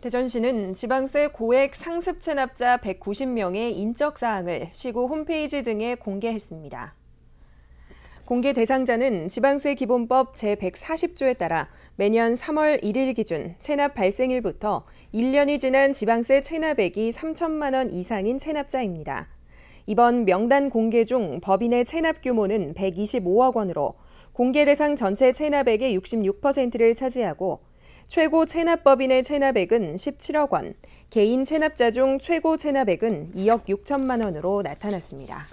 대전시는 지방세 고액 상습 체납자 190명의 인적 사항을 시구 홈페이지 등에 공개했습니다. 공개 대상자는 지방세 기본법 제140조에 따라 매년 3월 1일 기준 체납 발생일부터 1년이 지난 지방세 체납액이 3천만 원 이상인 체납자입니다. 이번 명단 공개 중 법인의 체납 규모는 125억 원으로 공개 대상 전체 체납액의 66%를 차지하고 최고 체납법인의 체납액은 17억 원, 개인 체납자 중 최고 체납액은 2억 6천만 원으로 나타났습니다.